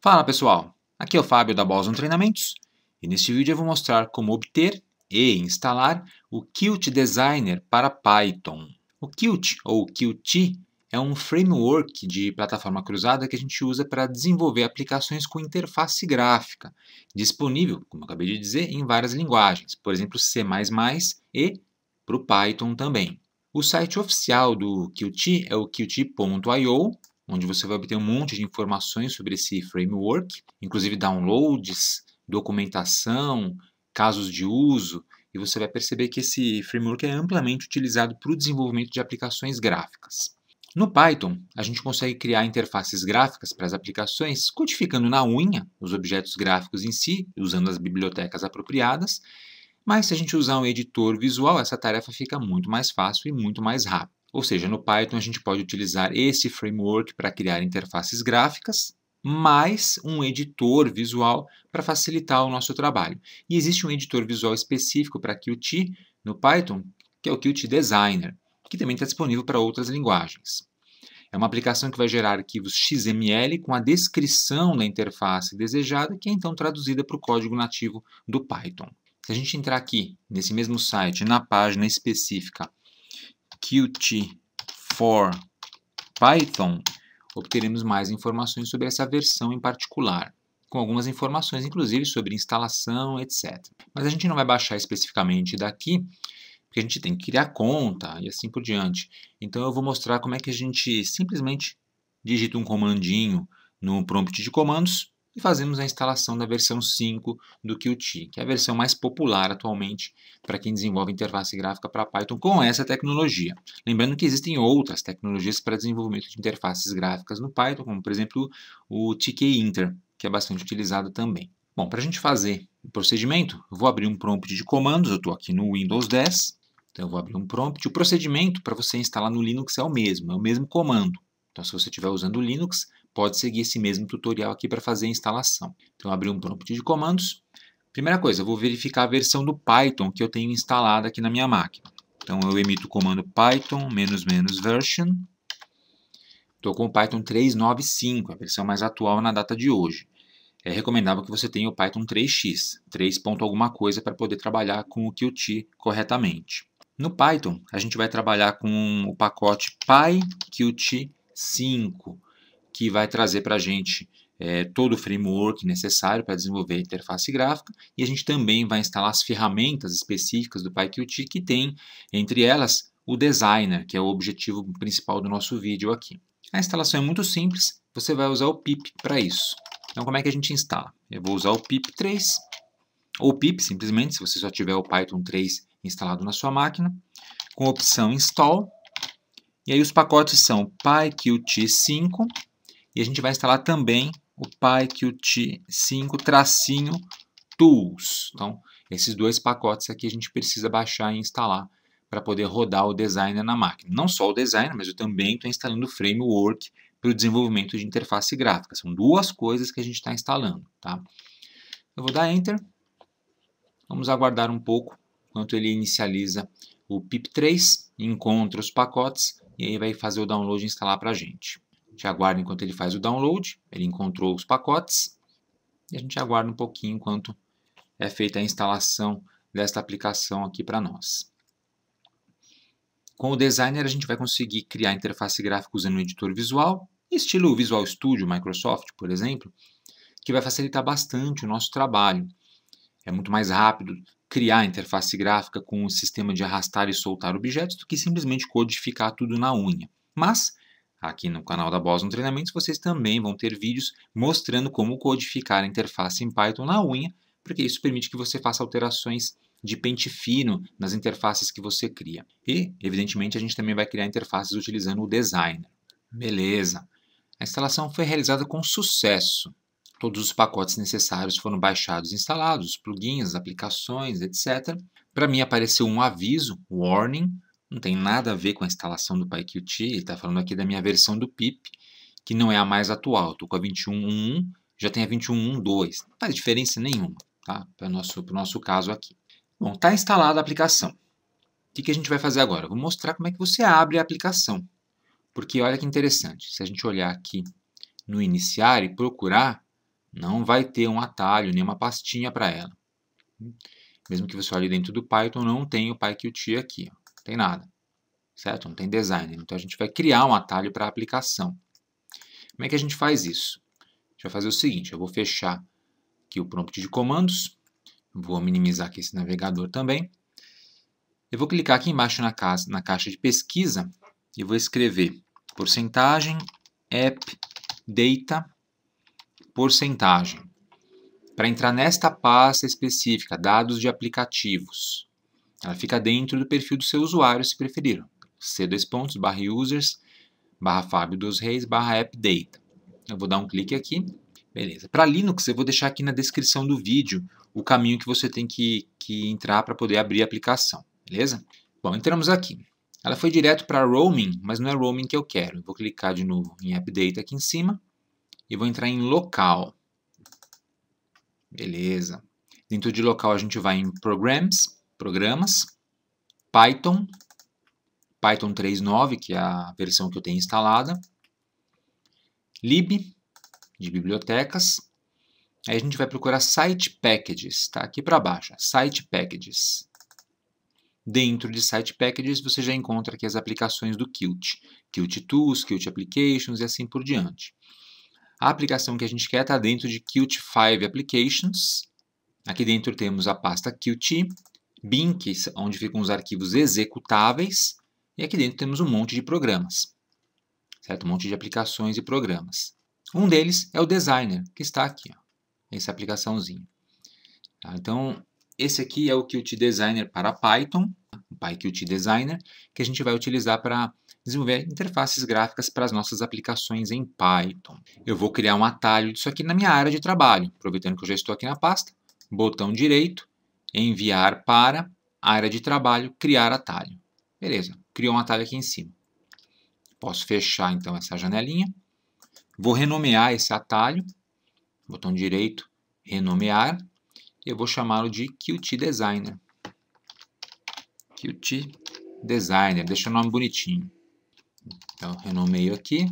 Fala pessoal, aqui é o Fábio da Boson Treinamentos e neste vídeo eu vou mostrar como obter e instalar o Qt Designer para Python. O Qt ou Qt é um framework de plataforma cruzada que a gente usa para desenvolver aplicações com interface gráfica, disponível, como eu acabei de dizer, em várias linguagens, por exemplo C++ e para o Python também. O site oficial do Qt é o qt.io onde você vai obter um monte de informações sobre esse framework, inclusive downloads, documentação, casos de uso, e você vai perceber que esse framework é amplamente utilizado para o desenvolvimento de aplicações gráficas. No Python, a gente consegue criar interfaces gráficas para as aplicações, codificando na unha os objetos gráficos em si, usando as bibliotecas apropriadas, mas se a gente usar um editor visual, essa tarefa fica muito mais fácil e muito mais rápida. Ou seja, no Python a gente pode utilizar esse framework para criar interfaces gráficas, mais um editor visual para facilitar o nosso trabalho. E existe um editor visual específico para Qt no Python, que é o Qt Designer, que também está disponível para outras linguagens. É uma aplicação que vai gerar arquivos XML com a descrição da interface desejada, que é então traduzida para o código nativo do Python. Se a gente entrar aqui, nesse mesmo site, na página específica Qt for Python, obteremos mais informações sobre essa versão em particular, com algumas informações, inclusive, sobre instalação, etc. Mas a gente não vai baixar especificamente daqui, porque a gente tem que criar conta e assim por diante. Então eu vou mostrar como é que a gente simplesmente digita um comandinho no prompt de comandos e fazemos a instalação da versão 5 do Qt, que é a versão mais popular atualmente para quem desenvolve interface gráfica para Python com essa tecnologia. Lembrando que existem outras tecnologias para desenvolvimento de interfaces gráficas no Python, como por exemplo o tkinter, que é bastante utilizado também. Bom, para a gente fazer o procedimento, eu vou abrir um prompt de comandos, eu estou aqui no Windows 10, então eu vou abrir um prompt. O procedimento para você instalar no Linux é o mesmo, é o mesmo comando. Então, se você estiver usando o Linux, pode seguir esse mesmo tutorial aqui para fazer a instalação. Então, abri um prompt de comandos. Primeira coisa, eu vou verificar a versão do Python que eu tenho instalada aqui na minha máquina. Então, eu emito o comando python "-version". Estou com o Python 3.9.5, a versão mais atual na data de hoje. É recomendável que você tenha o Python 3x, 3 ponto alguma coisa, para poder trabalhar com o Qt corretamente. No Python, a gente vai trabalhar com o pacote PyQt 5, que vai trazer para a gente é, todo o framework necessário para desenvolver a interface gráfica e a gente também vai instalar as ferramentas específicas do PyQt que tem, entre elas, o designer, que é o objetivo principal do nosso vídeo aqui. A instalação é muito simples, você vai usar o pip para isso. Então como é que a gente instala? Eu vou usar o pip3, ou pip simplesmente, se você só tiver o Python 3 instalado na sua máquina, com a opção install, e aí os pacotes são PyQt5, e a gente vai instalar também o PyQt5 tracinho tools. Então, esses dois pacotes aqui a gente precisa baixar e instalar para poder rodar o designer na máquina. Não só o designer, mas eu também estou instalando o framework para o desenvolvimento de interface gráfica. São duas coisas que a gente está instalando. Tá? Eu vou dar Enter. Vamos aguardar um pouco enquanto ele inicializa o PIP3, encontra os pacotes e aí vai fazer o download e instalar para a gente gente aguarda enquanto ele faz o download, ele encontrou os pacotes, e a gente aguarda um pouquinho enquanto é feita a instalação desta aplicação aqui para nós. Com o Designer, a gente vai conseguir criar interface gráfica usando o editor visual, estilo Visual Studio Microsoft, por exemplo, que vai facilitar bastante o nosso trabalho. É muito mais rápido criar interface gráfica com o um sistema de arrastar e soltar objetos do que simplesmente codificar tudo na unha. Mas Aqui no canal da no Treinamentos vocês também vão ter vídeos mostrando como codificar a interface em Python na unha, porque isso permite que você faça alterações de pente fino nas interfaces que você cria. E, evidentemente, a gente também vai criar interfaces utilizando o designer. Beleza! A instalação foi realizada com sucesso. Todos os pacotes necessários foram baixados e instalados, plugins, aplicações, etc. Para mim apareceu um aviso, warning, não tem nada a ver com a instalação do PyQt, ele está falando aqui da minha versão do pip, que não é a mais atual, estou com a 21.1.1, já tem a 21.1.2, não faz diferença nenhuma, tá? para o nosso, nosso caso aqui. Bom, está instalada a aplicação. O que, que a gente vai fazer agora? vou mostrar como é que você abre a aplicação, porque olha que interessante, se a gente olhar aqui no iniciar e procurar, não vai ter um atalho, nem uma pastinha para ela. Mesmo que você olhe dentro do Python, não tem o PyQt aqui. Ó tem nada, certo? Não tem design. Então a gente vai criar um atalho para a aplicação. Como é que a gente faz isso? A gente vai fazer o seguinte, eu vou fechar aqui o prompt de comandos, vou minimizar aqui esse navegador também. Eu vou clicar aqui embaixo na caixa, na caixa de pesquisa e vou escrever porcentagem app data porcentagem para entrar nesta pasta específica, dados de aplicativos. Ela fica dentro do perfil do seu usuário, se preferir. c dois pontos, barra users, barra Fábio dos Reis, barra appdata. Eu vou dar um clique aqui. Beleza. Para Linux, eu vou deixar aqui na descrição do vídeo o caminho que você tem que, que entrar para poder abrir a aplicação. Beleza? Bom, entramos aqui. Ela foi direto para roaming, mas não é roaming que eu quero. Eu vou clicar de novo em update aqui em cima e vou entrar em local. Beleza. Dentro de local a gente vai em programs programas, Python, Python 3.9, que é a versão que eu tenho instalada, lib, de bibliotecas, aí a gente vai procurar site packages, tá? aqui para baixo, site packages. Dentro de Site Packages, você já encontra aqui as aplicações do Qt. Qt Tools, Qt Applications e assim por diante. A aplicação que a gente quer está dentro de Qt 5 Applications. Aqui dentro temos a pasta Qt bin, que é onde ficam os arquivos executáveis, e aqui dentro temos um monte de programas, certo? Um monte de aplicações e programas. Um deles é o Designer, que está aqui, ó, essa aplicaçãozinha. Tá? Então, esse aqui é o Qt Designer para Python, o PyQt Designer, que a gente vai utilizar para desenvolver interfaces gráficas para as nossas aplicações em Python. Eu vou criar um atalho disso aqui na minha área de trabalho, aproveitando que eu já estou aqui na pasta, botão direito, enviar para área de trabalho, criar atalho. Beleza, criou um atalho aqui em cima. Posso fechar então essa janelinha. Vou renomear esse atalho, botão direito, renomear. Eu vou chamá-lo de Qt Designer. Qt Designer, deixa o nome bonitinho. Então, renomeio aqui.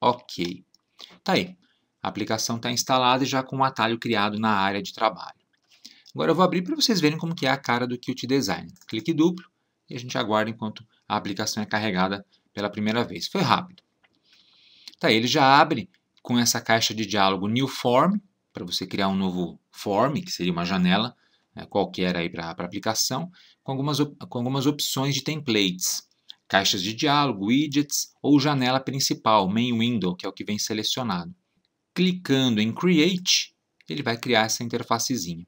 Ok. Tá aí. A aplicação está instalada e já com o atalho criado na área de trabalho. Agora eu vou abrir para vocês verem como que é a cara do Qt Design. Clique duplo e a gente aguarda enquanto a aplicação é carregada pela primeira vez. Foi rápido. Tá, ele já abre com essa caixa de diálogo New Form, para você criar um novo form, que seria uma janela né, qualquer aí para a aplicação, com algumas, com algumas opções de templates, caixas de diálogo, widgets ou janela principal, main window, que é o que vem selecionado. Clicando em Create, ele vai criar essa interfacezinha.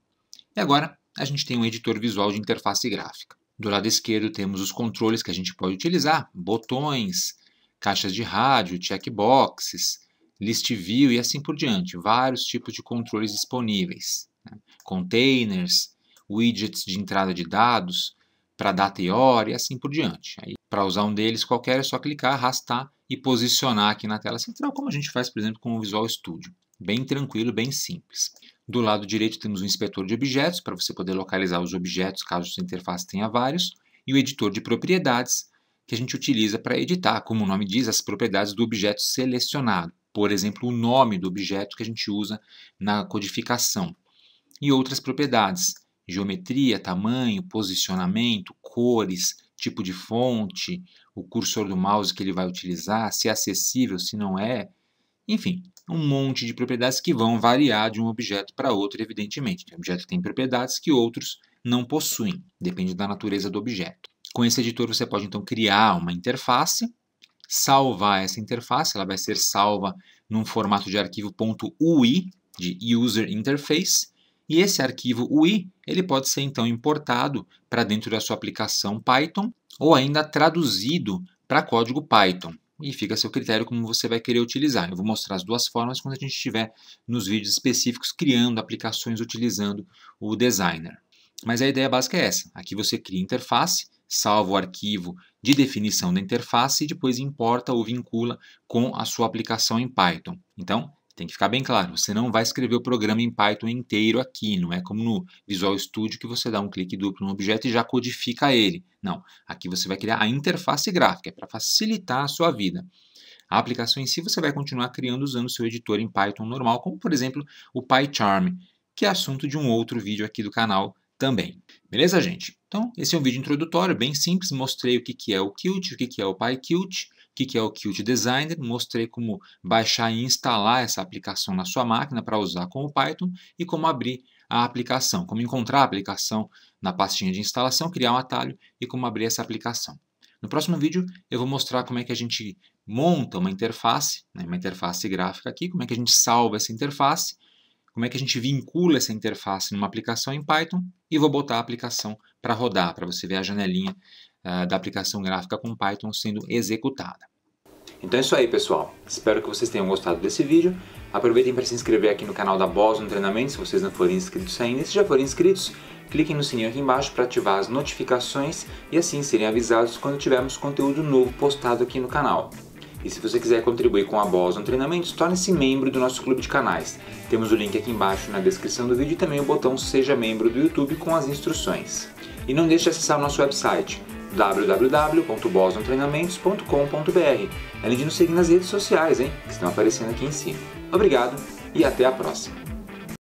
E agora a gente tem um editor visual de interface gráfica. Do lado esquerdo temos os controles que a gente pode utilizar, botões, caixas de rádio, checkboxes, list view e assim por diante, vários tipos de controles disponíveis. Né? Containers, widgets de entrada de dados, para data e hora e assim por diante. para usar um deles qualquer é só clicar, arrastar e posicionar aqui na tela central, como a gente faz, por exemplo, com o Visual Studio bem tranquilo, bem simples. Do lado direito temos o inspetor de objetos, para você poder localizar os objetos, caso sua interface tenha vários, e o editor de propriedades, que a gente utiliza para editar, como o nome diz, as propriedades do objeto selecionado. Por exemplo, o nome do objeto que a gente usa na codificação. E outras propriedades, geometria, tamanho, posicionamento, cores, tipo de fonte, o cursor do mouse que ele vai utilizar, se é acessível, se não é, enfim, um monte de propriedades que vão variar de um objeto para outro, evidentemente. O objeto tem propriedades que outros não possuem, depende da natureza do objeto. Com esse editor, você pode então criar uma interface, salvar essa interface, ela vai ser salva num formato de arquivo .ui, de User Interface, e esse arquivo UI ele pode ser então importado para dentro da sua aplicação Python ou ainda traduzido para código Python e fica a seu critério como você vai querer utilizar. Eu vou mostrar as duas formas quando a gente estiver nos vídeos específicos criando aplicações utilizando o designer. Mas a ideia básica é essa. Aqui você cria interface, salva o arquivo de definição da interface e depois importa ou vincula com a sua aplicação em Python. Então, tem que ficar bem claro, você não vai escrever o programa em Python inteiro aqui, não é como no Visual Studio que você dá um clique duplo no objeto e já codifica ele. Não, aqui você vai criar a interface gráfica, é para facilitar a sua vida. A aplicação em si você vai continuar criando usando seu editor em Python normal, como por exemplo o PyCharm, que é assunto de um outro vídeo aqui do canal também. Beleza, gente? Então, esse é um vídeo introdutório, bem simples, mostrei o que é o Qt, o que é o PyQt, que, que é o Qt Designer, mostrei como baixar e instalar essa aplicação na sua máquina para usar com o Python e como abrir a aplicação, como encontrar a aplicação na pastinha de instalação, criar um atalho e como abrir essa aplicação. No próximo vídeo eu vou mostrar como é que a gente monta uma interface, né, uma interface gráfica aqui, como é que a gente salva essa interface como é que a gente vincula essa interface numa aplicação em Python e vou botar a aplicação para rodar, para você ver a janelinha uh, da aplicação gráfica com Python sendo executada. Então é isso aí pessoal, espero que vocês tenham gostado desse vídeo. Aproveitem para se inscrever aqui no canal da no Treinamento, se vocês não forem inscritos ainda. E se já forem inscritos, cliquem no sininho aqui embaixo para ativar as notificações e assim serem avisados quando tivermos conteúdo novo postado aqui no canal. E se você quiser contribuir com a Boson Treinamentos, torne-se membro do nosso clube de canais. Temos o link aqui embaixo na descrição do vídeo e também o botão Seja Membro do YouTube com as instruções. E não deixe de acessar o nosso website www.bosontreinamentos.com.br, além de nos seguir nas redes sociais, hein, que estão aparecendo aqui em cima. Obrigado e até a próxima!